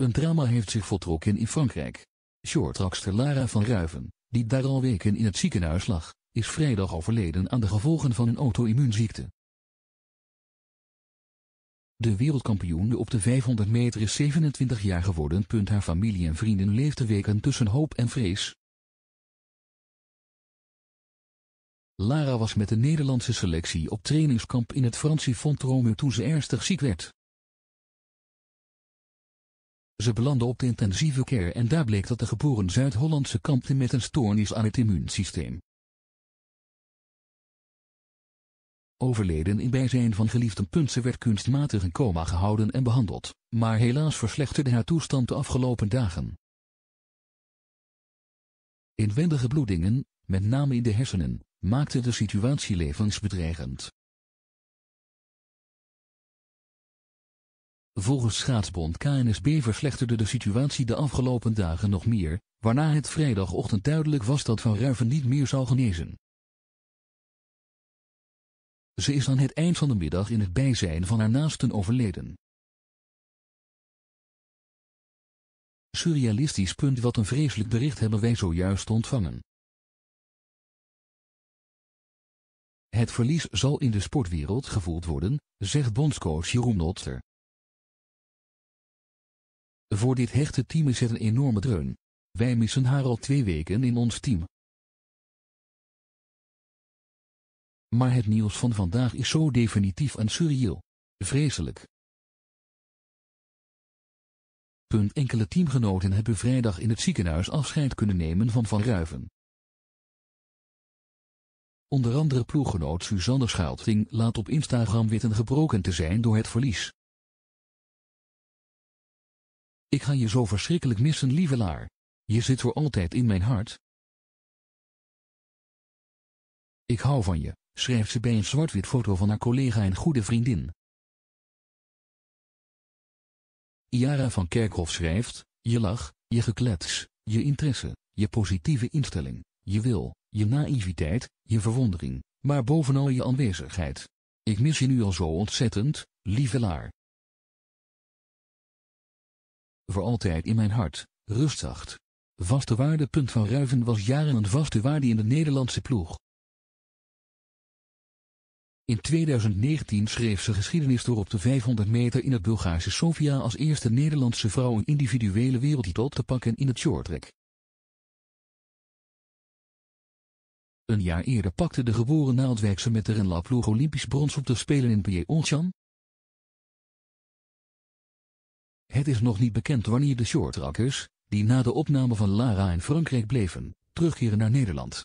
Een drama heeft zich voltrokken in Frankrijk. Shortrakster Lara van Ruiven, die daar al weken in het ziekenhuis lag, is vrijdag overleden aan de gevolgen van een auto-immuunziekte. De wereldkampioen op de 500 meter is 27 jaar geworden. Punt haar familie en vrienden leefden weken tussen hoop en vrees. Lara was met de Nederlandse selectie op trainingskamp in het Fransie romeu toen ze ernstig ziek werd. Ze belanden op de intensieve care en daar bleek dat de geboren Zuid-Hollandse kampte met een stoornis aan het immuunsysteem. Overleden in bijzijn van geliefden. Ze werd kunstmatig in coma gehouden en behandeld, maar helaas verslechterde haar toestand de afgelopen dagen. Inwendige bloedingen, met name in de hersenen, maakten de situatie levensbedreigend. Volgens schaatsbond KNSB verslechterde de situatie de afgelopen dagen nog meer, waarna het vrijdagochtend duidelijk was dat Van Ruiven niet meer zou genezen. Ze is aan het eind van de middag in het bijzijn van haar naasten overleden. Surrealistisch punt wat een vreselijk bericht hebben wij zojuist ontvangen. Het verlies zal in de sportwereld gevoeld worden, zegt bondscoach Jeroen Notter. Voor dit hechte team is het een enorme dreun. Wij missen haar al twee weken in ons team. Maar het nieuws van vandaag is zo definitief en surreal. Vreselijk. Punt enkele teamgenoten hebben vrijdag in het ziekenhuis afscheid kunnen nemen van Van Ruiven. Onder andere ploeggenoot Suzanne Schaalting laat op Instagram weten gebroken te zijn door het verlies. Ik ga je zo verschrikkelijk missen, lievelaar. Je zit voor altijd in mijn hart. Ik hou van je, schrijft ze bij een zwart-wit foto van haar collega en goede vriendin. Iara van Kerkhof schrijft, je lach, je geklets, je interesse, je positieve instelling, je wil, je naïviteit, je verwondering, maar bovenal je aanwezigheid. Ik mis je nu al zo ontzettend, lievelaar voor altijd in mijn hart, rustzacht. Vaste waarde. Punt van Ruiven was jaren een vaste waarde in de Nederlandse ploeg. In 2019 schreef ze geschiedenis door op de 500 meter in het Bulgaarse Sofia als eerste Nederlandse vrouw een individuele wereldtitel te pakken in het shorttrack. Een jaar eerder pakte de geboren Naaldwijkse met de renlaploeg Olympisch brons op de Spelen in Pyeongchang, Het is nog niet bekend wanneer de shortrackers, die na de opname van Lara in Frankrijk bleven, terugkeren naar Nederland.